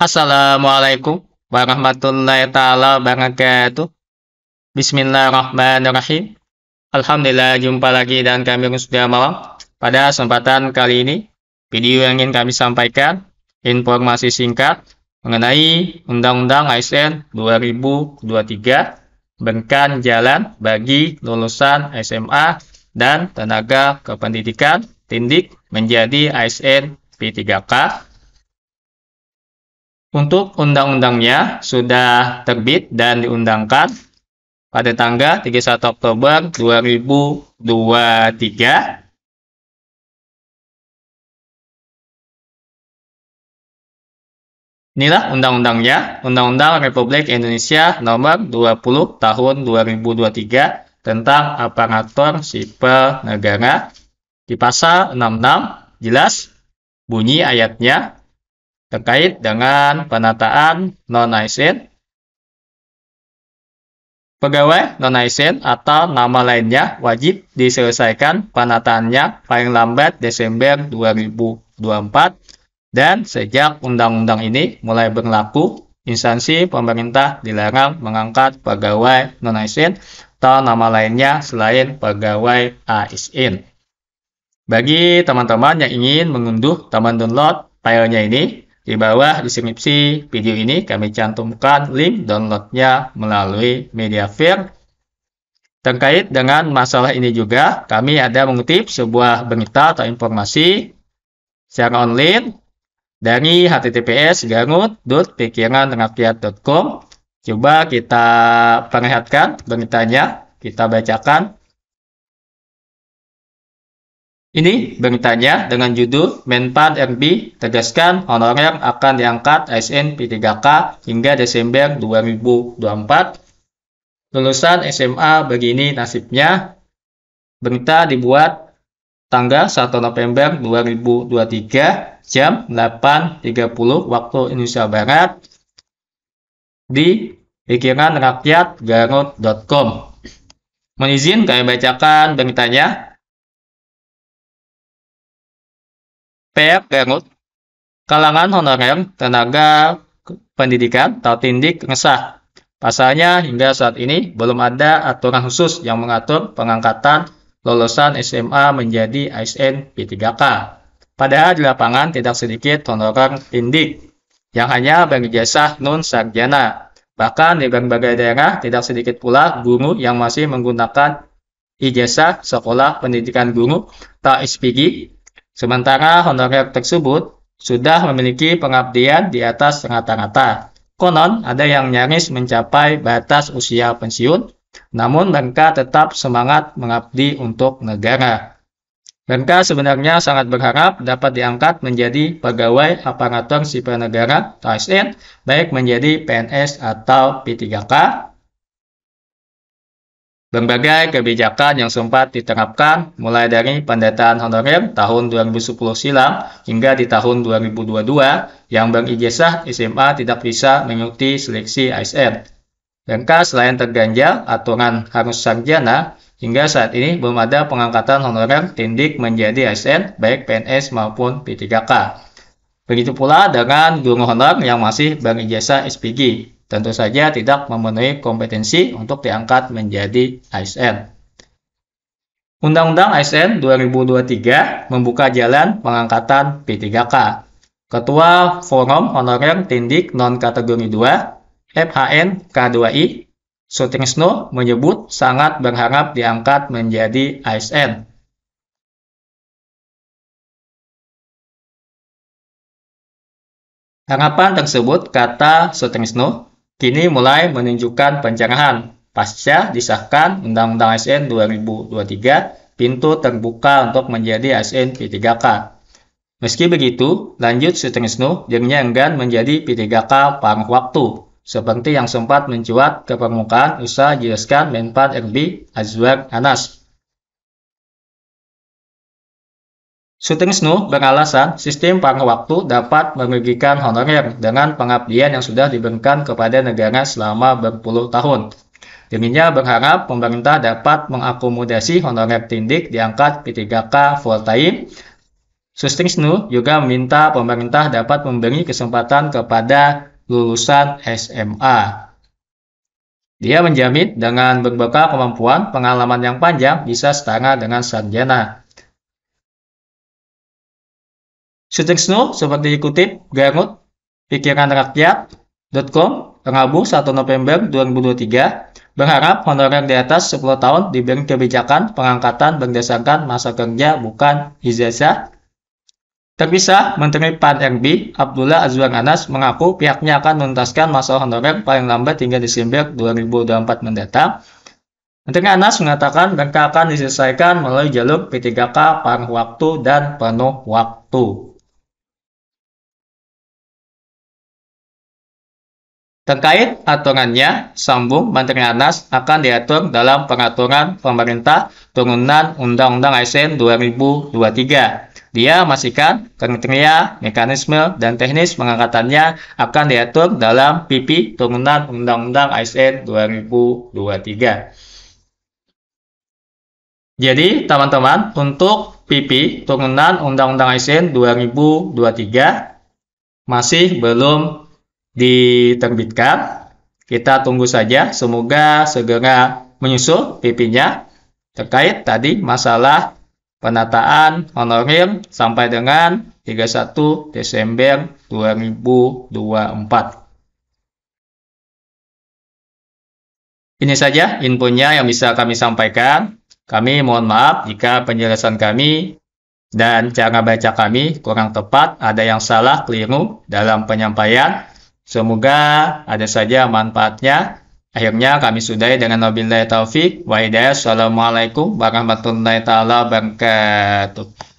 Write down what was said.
Assalamualaikum warahmatullahi taala wabarakatuh. Bismillahirrahmanirrahim. Alhamdulillah jumpa lagi dan kami sudah malam. Pada kesempatan kali ini, video yang ingin kami sampaikan informasi singkat mengenai Undang-Undang ASN 2023 berkan jalan bagi lulusan SMA dan tenaga kependidikan tindik menjadi ASN P3K untuk undang-undangnya sudah terbit dan diundangkan pada tanggal 31 Oktober 2023 Inilah undang-undangnya, Undang-Undang Republik Indonesia Nomor 20 Tahun 2023 tentang aparatur sipil negara. Di pasal 66 jelas bunyi ayatnya terkait dengan penataan non-asn, pegawai non-asn atau nama lainnya wajib diselesaikan penataannya paling lambat Desember 2024 dan sejak undang-undang ini mulai berlaku, instansi pemerintah dilarang mengangkat pegawai non-asn atau nama lainnya selain pegawai ASN. Bagi teman-teman yang ingin mengunduh teman download filenya ini, di bawah deskripsi video ini kami cantumkan link downloadnya melalui Mediafire. Terkait dengan masalah ini juga, kami ada mengutip sebuah berita atau informasi secara online dari https garut.pikiranrakyat.com. Coba kita perlihatkan beritanya, kita bacakan. Ini beritanya dengan judul Menpan RB tegaskan honorer akan diangkat ASN P3K hingga Desember 2024. Lulusan SMA begini nasibnya. Berita dibuat tanggal 1 November 2023 jam 8.30 waktu Indonesia Barat di pikiranrakyatgarut.com. Menizin kami bacakan beritanya PRR, ya, kalangan honorer, tenaga pendidikan, atau tindik ngesah, Pasalnya, hingga saat ini belum ada aturan khusus yang mengatur pengangkatan lulusan SMA menjadi ASN P3K. Padahal di lapangan tidak sedikit honorer tindik yang hanya bagi jasa non sarjana. Bahkan di berbagai daerah tidak sedikit pula guru yang masih menggunakan ijazah sekolah pendidikan guru tak SPG Sementara honorer tersebut sudah memiliki pengabdian di atas rata-rata. Konon, ada yang nyaris mencapai batas usia pensiun, namun mereka tetap semangat mengabdi untuk negara. Mereka sebenarnya sangat berharap dapat diangkat menjadi pegawai aparatur sipil negara atau ASN, baik menjadi PNS atau P3K, Berbagai kebijakan yang sempat diterapkan mulai dari pendataan honorer tahun 2010 silam hingga di tahun 2022 yang berijazah SMA tidak bisa mengikuti seleksi ASN. Lengka selain terganjal aturan harus sarjana, hingga saat ini belum ada pengangkatan honorer tindik menjadi ASN baik PNS maupun P3K. Begitu pula dengan guru honor yang masih berijazah SPG tentu saja tidak memenuhi kompetensi untuk diangkat menjadi ASN. Undang-Undang ASN 2023 membuka jalan pengangkatan P3K. Ketua Forum Honorer Tindik Non Kategori 2 FHN K2I Sutrisno menyebut sangat berharap diangkat menjadi ASN. Harapan tersebut, kata Sutrisno, kini mulai menunjukkan pencerahan pasca disahkan Undang-Undang ASN 2023 pintu terbuka untuk menjadi ASN P3K. Meski begitu, lanjut Sutrisno jernya enggan menjadi P3K paruh waktu, seperti yang sempat mencuat ke permukaan usaha jelaskan Menpan RB Azwar Anas Shooting Snow beralasan sistem paruh waktu dapat merugikan honorer dengan pengabdian yang sudah diberikan kepada negara selama berpuluh tahun. Dirinya berharap pemerintah dapat mengakomodasi honorer tindik diangkat P3K full time. Shooting juga meminta pemerintah dapat memberi kesempatan kepada lulusan SMA. Dia menjamin dengan berbekal kemampuan pengalaman yang panjang bisa setara dengan sarjana. Sutrisno seperti dikutip Garut Pikiran Rabu 1 November 2023 berharap honorer di atas 10 tahun diberi kebijakan pengangkatan berdasarkan masa kerja bukan ijazah. Terpisah, Menteri Pan-RB Abdullah Azwar Anas mengaku pihaknya akan menuntaskan masa honorer paling lambat hingga Desember 2024 mendatang. Menteri Anas mengatakan mereka akan diselesaikan melalui jalur P3K paruh waktu dan penuh waktu. Terkait aturannya, sambung Menteri Anas akan diatur dalam peraturan pemerintah turunan Undang-Undang ASN 2023. Dia memastikan kriteria, mekanisme, dan teknis pengangkatannya akan diatur dalam PP turunan Undang-Undang ASN 2023. Jadi, teman-teman, untuk PP turunan Undang-Undang ASN 2023 masih belum diterbitkan. Kita tunggu saja, semoga segera menyusul PP-nya terkait tadi masalah penataan honorir sampai dengan 31 Desember 2024. Ini saja infonya yang bisa kami sampaikan. Kami mohon maaf jika penjelasan kami dan cara baca kami kurang tepat, ada yang salah, keliru dalam penyampaian. Semoga ada saja manfaatnya. Akhirnya kami sudahi dengan wabillahi taufik wa hidayah. Assalamualaikum warahmatullahi taala wabarakatuh.